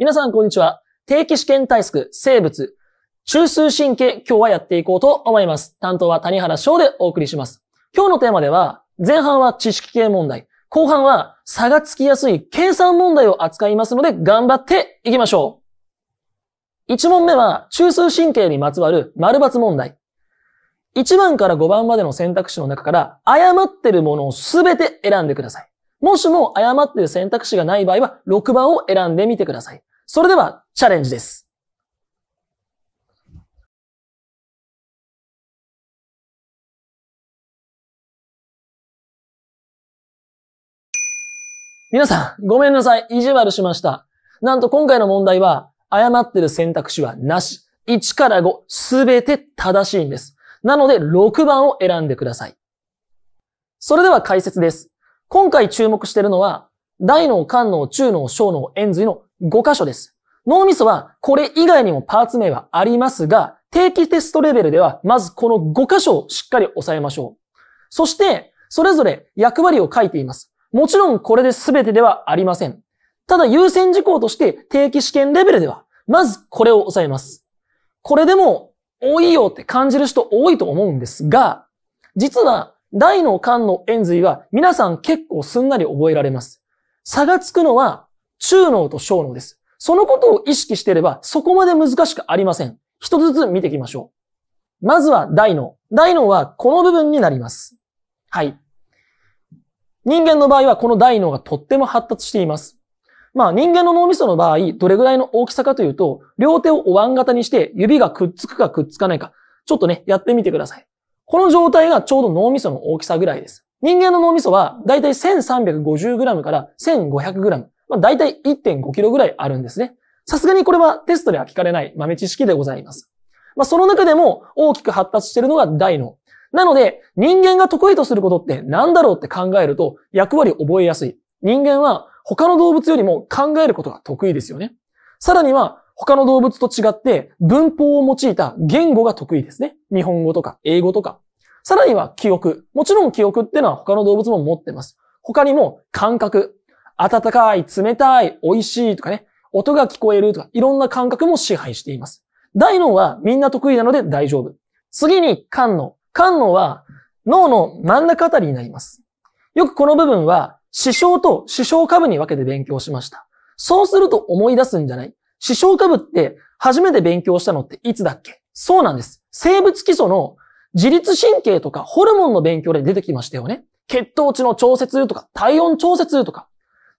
皆さんこんにちは。定期試験対策、生物、中枢神経、今日はやっていこうと思います。担当は谷原翔でお送りします。今日のテーマでは、前半は知識系問題、後半は差がつきやすい計算問題を扱いますので、頑張っていきましょう。1問目は、中枢神経にまつわる丸抜問題。1番から5番までの選択肢の中から、誤ってるものをすべて選んでください。もしも誤ってる選択肢がない場合は、6番を選んでみてください。それでは、チャレンジです。皆さん、ごめんなさい。意地悪しました。なんと今回の問題は、誤ってる選択肢はなし。1から5、すべて正しいんです。なので、6番を選んでください。それでは解説です。今回注目しているのは、大脳、官脳、中脳、小脳、延髄の5箇所です。脳みそはこれ以外にもパーツ名はありますが、定期テストレベルではまずこの5箇所をしっかり押さえましょう。そして、それぞれ役割を書いています。もちろんこれで全てではありません。ただ優先事項として定期試験レベルでは、まずこれを押さえます。これでも多いよって感じる人多いと思うんですが、実は大脳間の円髄は皆さん結構すんなり覚えられます。差がつくのは中脳と小脳です。そのことを意識していれば、そこまで難しくありません。一つずつ見ていきましょう。まずは大脳。大脳はこの部分になります。はい。人間の場合はこの大脳がとっても発達しています。まあ人間の脳みその場合、どれぐらいの大きさかというと、両手をお椀型にして指がくっつくかくっつかないか、ちょっとね、やってみてください。この状態がちょうど脳みその大きさぐらいです。人間の脳みそはだいたい 1350g から 1500g。まあ、大体1.5キロぐらいあるんですね。さすがにこれはテストでは聞かれない豆知識でございます。まあ、その中でも大きく発達しているのが大脳。なので、人間が得意とすることって何だろうって考えると役割を覚えやすい。人間は他の動物よりも考えることが得意ですよね。さらには、他の動物と違って文法を用いた言語が得意ですね。日本語とか英語とか。さらには記憶。もちろん記憶ってのは他の動物も持ってます。他にも感覚、暖かい、冷たい、美味しいとかね、音が聞こえるとか、いろんな感覚も支配しています。大脳はみんな得意なので大丈夫。次に肝脳。肝脳は脳の真ん中あたりになります。よくこの部分は、視床と視床下部に分けて勉強しました。そうすると思い出すんじゃない視床下部って初めて勉強したのっていつだっけそうなんです。生物基礎の自律神経とかホルモンの勉強で出てきましたよね。血糖値の調節とか体温調節とか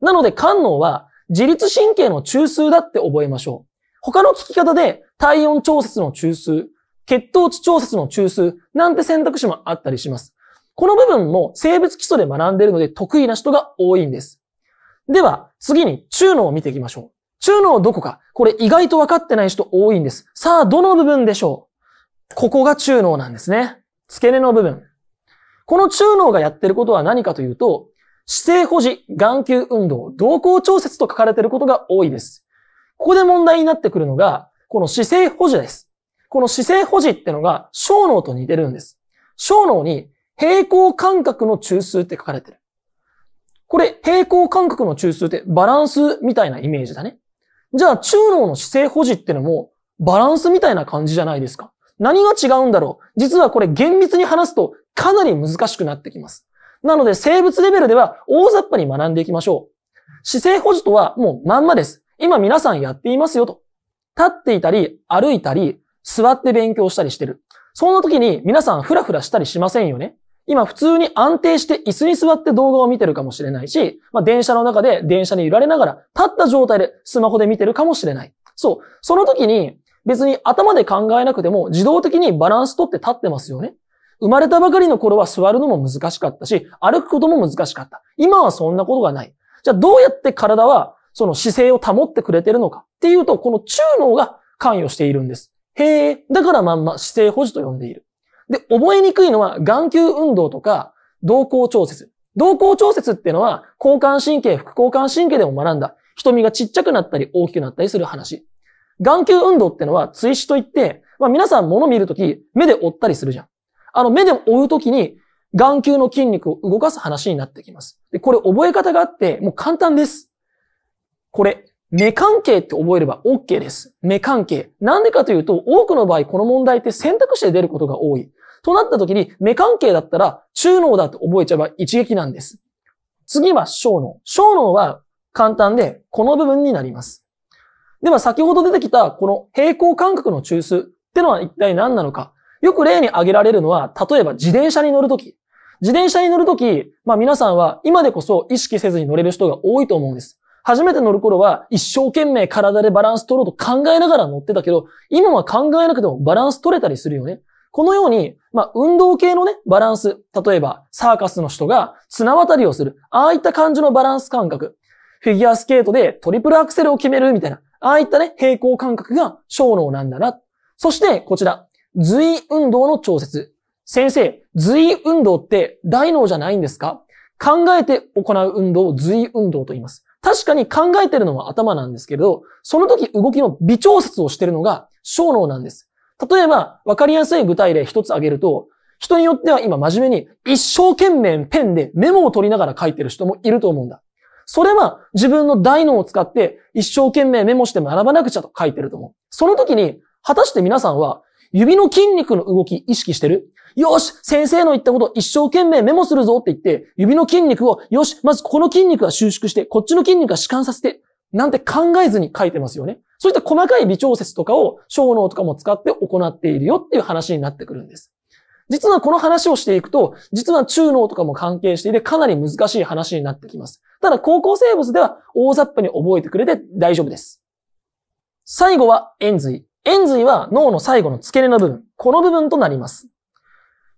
なので官能は自律神経の中枢だって覚えましょう。他の聞き方で体温調節の中枢、血糖値調節の中枢なんて選択肢もあったりします。この部分も生物基礎で学んでいるので得意な人が多いんです。では、次に中脳を見ていきましょう。中脳どこかこれ意外と分かってない人多いんです。さあ、どの部分でしょうここが中脳なんですね。付け根の部分。この中脳がやってることは何かというと、姿勢保持、眼球運動、動向調節と書かれていることが多いです。ここで問題になってくるのが、この姿勢保持です。この姿勢保持ってのが小脳と似てるんです。小脳に平行感覚の中枢って書かれてる。これ、平行感覚の中枢ってバランスみたいなイメージだね。じゃあ、中脳の姿勢保持ってのもバランスみたいな感じじゃないですか。何が違うんだろう実はこれ厳密に話すとかなり難しくなってきます。なので生物レベルでは大雑把に学んでいきましょう。姿勢保持とはもうまんまです。今皆さんやっていますよと。立っていたり、歩いたり、座って勉強したりしてる。そんな時に皆さんフラフラしたりしませんよね。今普通に安定して椅子に座って動画を見てるかもしれないし、まあ、電車の中で電車に揺られながら立った状態でスマホで見てるかもしれない。そう。その時に別に頭で考えなくても自動的にバランス取って立ってますよね。生まれたばかりの頃は座るのも難しかったし、歩くことも難しかった。今はそんなことがない。じゃあどうやって体はその姿勢を保ってくれてるのかっていうと、この中脳が関与しているんです。へえ、だからまんま姿勢保持と呼んでいる。で、覚えにくいのは眼球運動とか、動向調節。動向調節っていうのは、交感神経、副交感神経でも学んだ。瞳がちっちゃくなったり大きくなったりする話。眼球運動ってのは、追試といって、まあ皆さん物見るとき、目で追ったりするじゃん。あの、目で追うときに、眼球の筋肉を動かす話になってきます。で、これ覚え方があって、もう簡単です。これ、目関係って覚えれば OK です。目関係。なんでかというと、多くの場合この問題って選択肢で出ることが多い。となった時に、目関係だったら、中脳だって覚えちゃえば一撃なんです。次は小脳。小脳は簡単で、この部分になります。では、先ほど出てきた、この平行感覚の中枢ってのは一体何なのか。よく例に挙げられるのは、例えば自転車に乗るとき。自転車に乗るとき、まあ皆さんは今でこそ意識せずに乗れる人が多いと思うんです。初めて乗る頃は一生懸命体でバランス取ろうと考えながら乗ってたけど、今は考えなくてもバランス取れたりするよね。このように、まあ、運動系のね、バランス。例えば、サーカスの人が綱渡りをする。ああいった感じのバランス感覚。フィギュアスケートでトリプルアクセルを決めるみたいな。ああいったね、平行感覚が小脳なんだな。そして、こちら。随意運動の調節。先生、随意運動って大脳じゃないんですか考えて行う運動を随意運動と言います。確かに考えてるのは頭なんですけれど、その時動きの微調節をしてるのが小脳なんです。例えば、わかりやすい具体例一つ挙げると、人によっては今真面目に一生懸命ペンでメモを取りながら書いてる人もいると思うんだ。それは自分の大脳を使って一生懸命メモして学ばなくちゃと書いてると思う。その時に、果たして皆さんは指の筋肉の動き意識してるよし先生の言ったこと一生懸命メモするぞって言って、指の筋肉を、よしまずこの筋肉は収縮して、こっちの筋肉は弛緩させて、なんて考えずに書いてますよね。そういった細かい微調節とかを、小脳とかも使って行っているよっていう話になってくるんです。実はこの話をしていくと、実は中脳とかも関係していて、かなり難しい話になってきます。ただ、高校生物では大雑把に覚えてくれて大丈夫です。最後は、延髄。延髄は脳の最後の付け根の部分、この部分となります。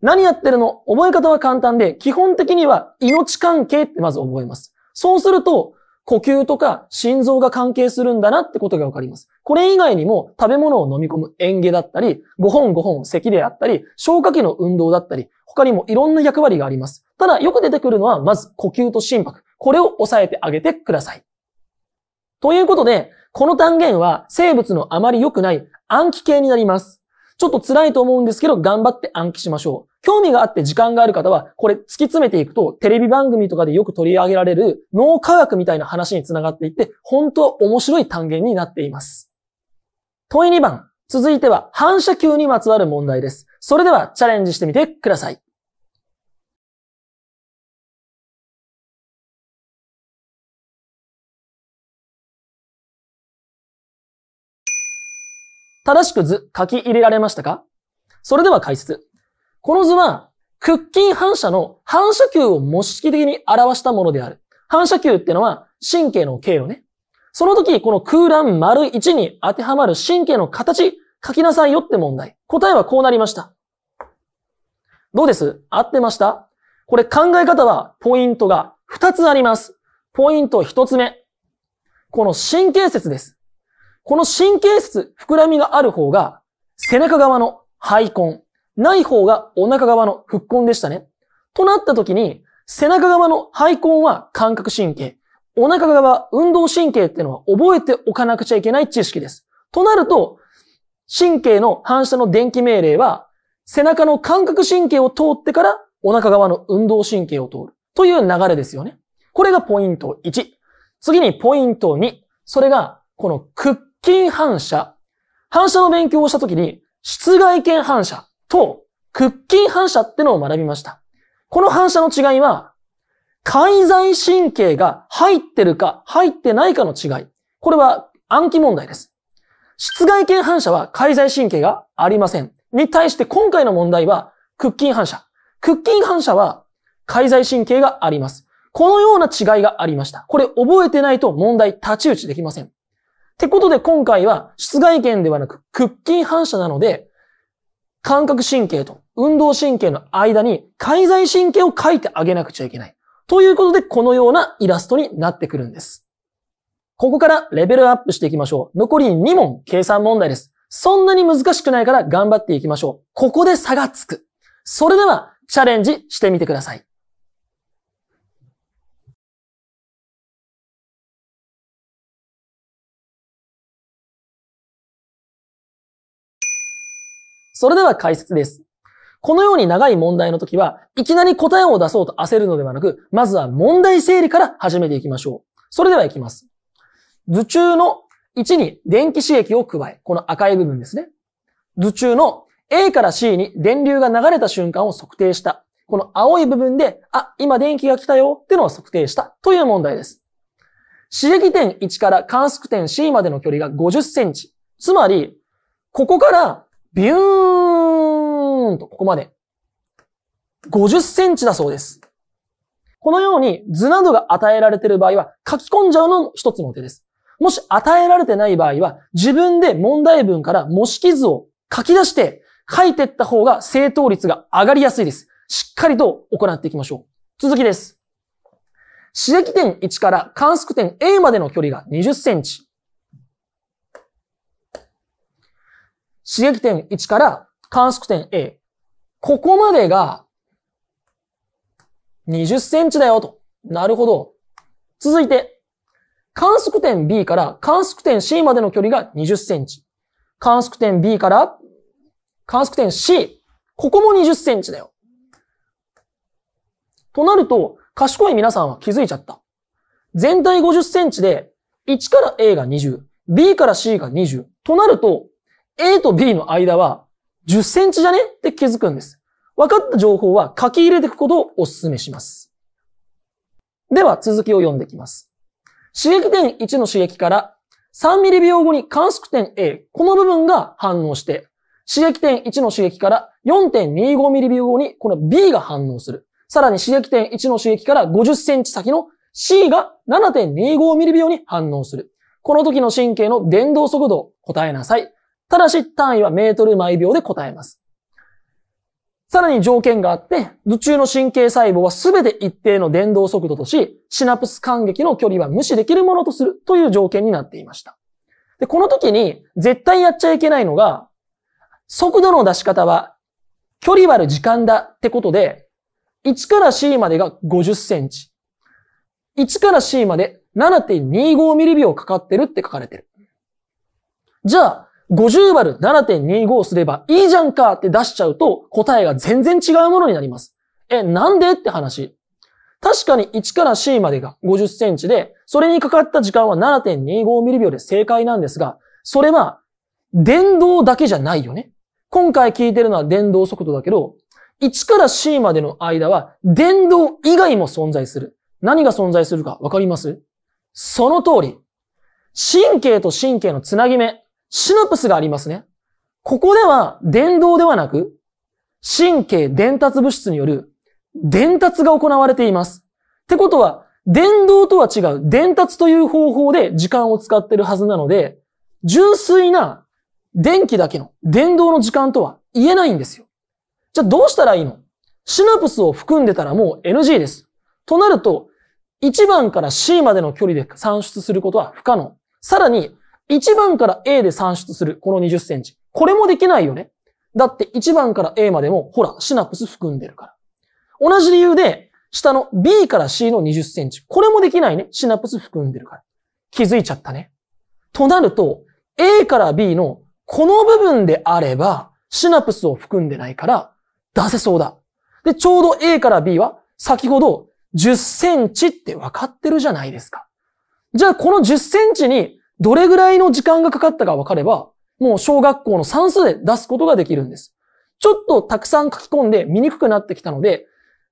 何やってるの覚え方は簡単で、基本的には命関係ってまず覚えます。そうすると、呼吸とか心臓が関係するんだなってことがわかります。これ以外にも食べ物を飲み込む嚥下だったり、5本5本咳であったり、消化器の運動だったり、他にもいろんな役割があります。ただ、よく出てくるのは、まず呼吸と心拍。これを抑えてあげてください。ということで、この単元は生物のあまり良くない暗記系になります。ちょっと辛いと思うんですけど、頑張って暗記しましょう。興味があって時間がある方は、これ突き詰めていくと、テレビ番組とかでよく取り上げられる脳科学みたいな話につながっていって、本当は面白い単元になっています。問い2番。続いては、反射球にまつわる問題です。それでは、チャレンジしてみてください。正しく図書き入れられましたかそれでは解説。この図は、屈筋反射の反射球を模式的に表したものである。反射球ってのは神経の形をね。その時、この空欄丸1に当てはまる神経の形、書きなさいよって問題。答えはこうなりました。どうです合ってましたこれ考え方はポイントが2つあります。ポイント1つ目。この神経節です。この神経質、膨らみがある方が、背中側の肺根、ない方がお腹側の腹根でしたね。となった時に、背中側の肺根は感覚神経、お腹側運動神経っていうのは覚えておかなくちゃいけない知識です。となると、神経の反射の電気命令は、背中の感覚神経を通ってからお腹側の運動神経を通るという流れですよね。これがポイント1。次にポイント2。それが、この屈近反射。反射の勉強をしたときに、室外圏反射と屈筋反射ってのを学びました。この反射の違いは、介在神経が入ってるか入ってないかの違い。これは暗記問題です。室外圏反射は介在神経がありません。に対して今回の問題は屈筋反射。屈筋反射は介在神経があります。このような違いがありました。これ覚えてないと問題立ち打ちできません。ってことで今回は室外圏ではなく屈筋反射なので、感覚神経と運動神経の間に介在神経を書いてあげなくちゃいけない。ということでこのようなイラストになってくるんです。ここからレベルアップしていきましょう。残り2問計算問題です。そんなに難しくないから頑張っていきましょう。ここで差がつく。それではチャレンジしてみてください。それでは解説です。このように長い問題の時は、いきなり答えを出そうと焦るのではなく、まずは問題整理から始めていきましょう。それではいきます。図中の1に電気刺激を加え、この赤い部分ですね。図中の A から C に電流が流れた瞬間を測定した。この青い部分で、あ、今電気が来たよってのを測定したという問題です。刺激点1から観測点 C までの距離が50センチ。つまり、ここからビューンと、ここまで。50センチだそうです。このように図などが与えられている場合は書き込んじゃうのも一つの手です。もし与えられてない場合は自分で問題文から模式図を書き出して書いていった方が正答率が上がりやすいです。しっかりと行っていきましょう。続きです。刺激点1から観測点 A までの距離が20センチ。刺激点1から観測点 A。ここまでが20センチだよと。なるほど。続いて、観測点 B から観測点 C までの距離が20センチ。観測点 B から観測点 C。ここも20センチだよ。となると、賢い皆さんは気づいちゃった。全体50センチで、1から A が20、B から C が20。となると、A と B の間は10センチじゃねって気づくんです。分かった情報は書き入れていくことをお勧めします。では続きを読んでいきます。刺激点1の刺激から3ミリ秒後に観測点 A、この部分が反応して、刺激点1の刺激から4.25ミリ秒後にこの B が反応する。さらに刺激点1の刺激から50センチ先の C が7.25ミリ秒に反応する。この時の神経の伝導速度を答えなさい。ただし単位はメートル毎秒で答えます。さらに条件があって、頭中の神経細胞はすべて一定の電動速度とし、シナプス間隙の距離は無視できるものとするという条件になっていました。で、この時に絶対やっちゃいけないのが、速度の出し方は距離割る時間だってことで、1から C までが50センチ。1から C まで7 2 5ミリ秒かかってるって書かれてる。じゃあ、50バル7.25すればいいじゃんかって出しちゃうと答えが全然違うものになります。え、なんでって話。確かに1から C までが50センチで、それにかかった時間は7.25ミリ秒で正解なんですが、それは電動だけじゃないよね。今回聞いてるのは電動速度だけど、1から C までの間は電動以外も存在する。何が存在するかわかりますその通り。神経と神経のつなぎ目。シナプスがありますね。ここでは電動ではなく、神経伝達物質による伝達が行われています。ってことは、電動とは違う伝達という方法で時間を使ってるはずなので、純粋な電気だけの電動の時間とは言えないんですよ。じゃあどうしたらいいのシナプスを含んでたらもう NG です。となると、1番から C までの距離で算出することは不可能。さらに、1番から A で算出する、この20センチ。これもできないよね。だって1番から A までも、ほら、シナプス含んでるから。同じ理由で、下の B から C の20センチ。これもできないね。シナプス含んでるから。気づいちゃったね。となると、A から B のこの部分であれば、シナプスを含んでないから、出せそうだ。で、ちょうど A から B は、先ほど10センチって分かってるじゃないですか。じゃあ、この10センチにどれぐらいの時間がかかったか分かれば、もう小学校の算数で出すことができるんです。ちょっとたくさん書き込んで見にくくなってきたので、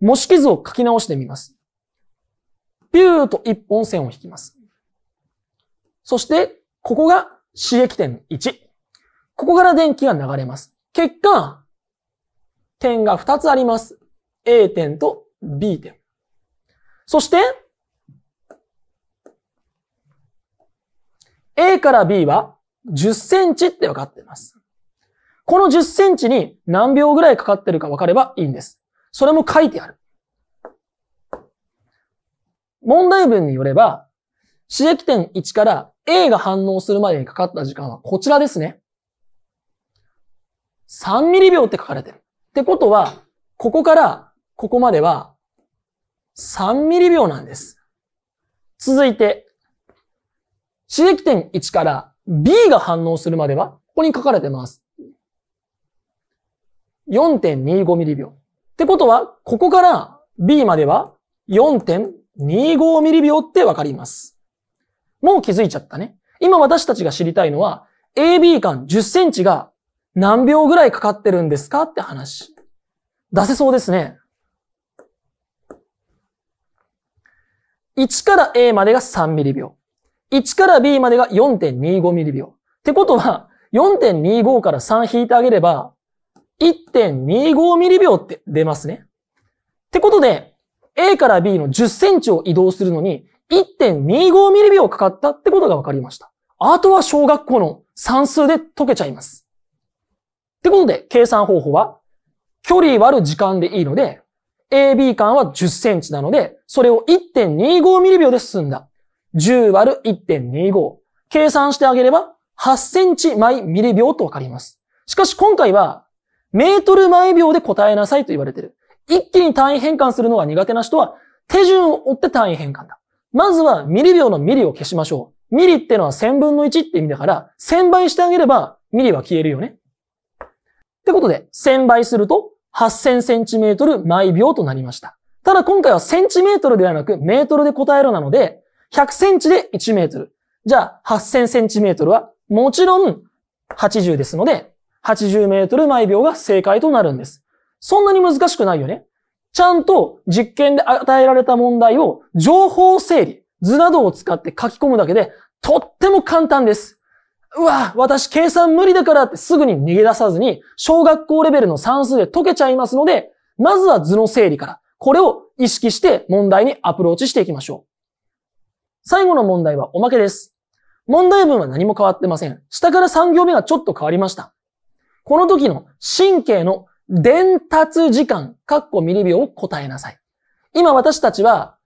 模式図を書き直してみます。ピューと一本線を引きます。そして、ここが刺激点1。ここから電気が流れます。結果、点が2つあります。A 点と B 点。そして、A から B は10センチって分かっています。この10センチに何秒ぐらいかかってるか分かればいいんです。それも書いてある。問題文によれば、刺激点1から A が反応するまでにかかった時間はこちらですね。3ミリ秒って書かれてる。ってことは、ここからここまでは3ミリ秒なんです。続いて、刺激点1から B が反応するまでは、ここに書かれてます。4.25ミリ秒。ってことは、ここから B までは4.25ミリ秒ってわかります。もう気づいちゃったね。今私たちが知りたいのは、AB 間10センチが何秒ぐらいかかってるんですかって話。出せそうですね。1から A までが3ミリ秒。1から B までが4.25ミリ秒。ってことは、4.25から3引いてあげれば、1.25ミリ秒って出ますね。ってことで、A から B の10センチを移動するのに、1.25ミリ秒かかったってことが分かりました。あとは小学校の算数で解けちゃいます。ってことで、計算方法は、距離割る時間でいいので、AB 間は10センチなので、それを1.25ミリ秒で進んだ。10割る1.25。計算してあげれば、8センチ毎ミリ秒とわかります。しかし今回は、メートル毎秒で答えなさいと言われてる。一気に単位変換するのが苦手な人は、手順を追って単位変換だ。まずは、ミリ秒のミリを消しましょう。ミリってのは1000分の1って意味だから、1000倍してあげれば、ミリは消えるよね。ってことで、1000倍すると、8000センチメートル毎秒となりました。ただ今回はセンチメートルではなく、メートルで答えろなので、100センチで1メートル。じゃあ、8000センチメートルは、もちろん80ですので、80メートル毎秒が正解となるんです。そんなに難しくないよね。ちゃんと実験で与えられた問題を情報整理、図などを使って書き込むだけで、とっても簡単です。うわ、私計算無理だからってすぐに逃げ出さずに、小学校レベルの算数で解けちゃいますので、まずは図の整理から、これを意識して問題にアプローチしていきましょう。最後の問題はおまけです。問題文は何も変わってません。下から3行目がちょっと変わりました。この時の神経の伝達時間、カッコミリ秒を答えなさい。今私たちは、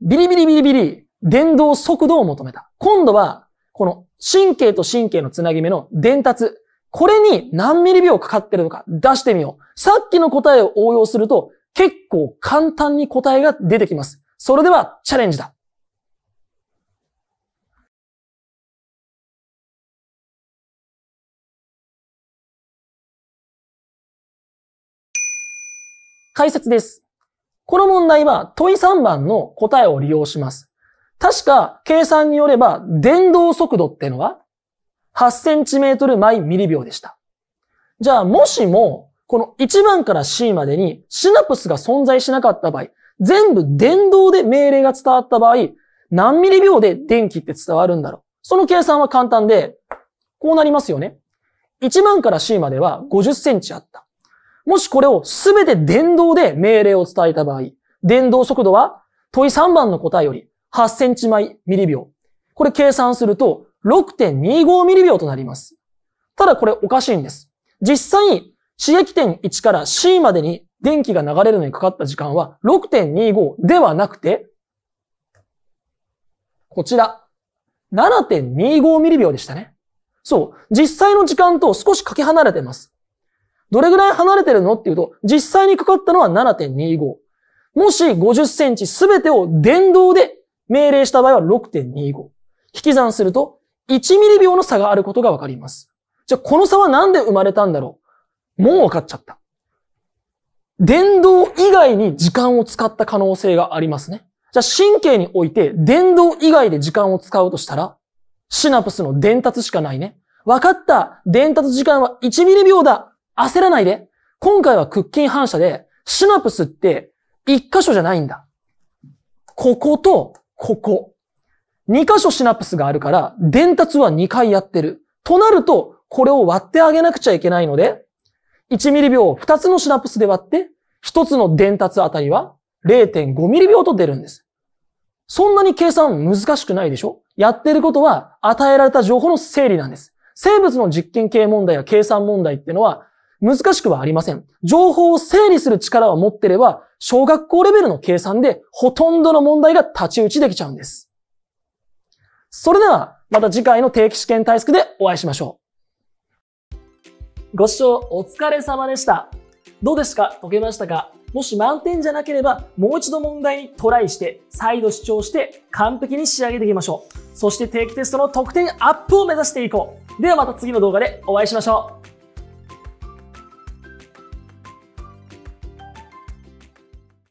ビリビリビリビリ、伝導速度を求めた。今度は、この神経と神経のつなぎ目の伝達。これに何ミリ秒かかってるのか出してみよう。さっきの答えを応用すると、結構簡単に答えが出てきます。それではチャレンジだ。解説です。この問題は問い3番の答えを利用します。確か計算によれば電動速度ってのは 8cm 毎ミリ秒でした。じゃあもしもこの1番から C までにシナプスが存在しなかった場合、全部電動で命令が伝わった場合、何ミリ秒で電気って伝わるんだろう。その計算は簡単で、こうなりますよね。1番から C までは50センチあった。もしこれをすべて電動で命令を伝えた場合、電動速度は問い3番の答えより8センチ毎ミリ秒。これ計算すると6.25ミリ秒となります。ただこれおかしいんです。実際に刺激点1から C までに電気が流れるのにかかった時間は6.25ではなくて、こちら、7.25ミリ秒でしたね。そう。実際の時間と少しかけ離れてます。どれぐらい離れてるのっていうと、実際にかかったのは7.25。もし50センチすべてを電動で命令した場合は6.25。引き算すると、1ミリ秒の差があることがわかります。じゃあ、この差はなんで生まれたんだろうもうわかっちゃった。電動以外に時間を使った可能性がありますね。じゃあ、神経において電動以外で時間を使うとしたら、シナプスの伝達しかないね。わかった伝達時間は1ミリ秒だ焦らないで。今回は屈筋反射で、シナプスって一箇所じゃないんだ。こことここ。二箇所シナプスがあるから、伝達は二回やってる。となると、これを割ってあげなくちゃいけないので、1ミリ秒を2つのシナプスで割って、1つの伝達あたりは0.5ミリ秒と出るんです。そんなに計算難しくないでしょやってることは与えられた情報の整理なんです。生物の実験系問題や計算問題ってのは難しくはありません。情報を整理する力を持ってれば、小学校レベルの計算でほとんどの問題が太刀打ちできちゃうんです。それでは、また次回の定期試験対策でお会いしましょう。ご視聴お疲れ様でした。どうですか解けましたかもし満点じゃなければ、もう一度問題にトライして、再度主張して、完璧に仕上げていきましょう。そして定期テストの得点アップを目指していこう。ではまた次の動画でお会いしましょう。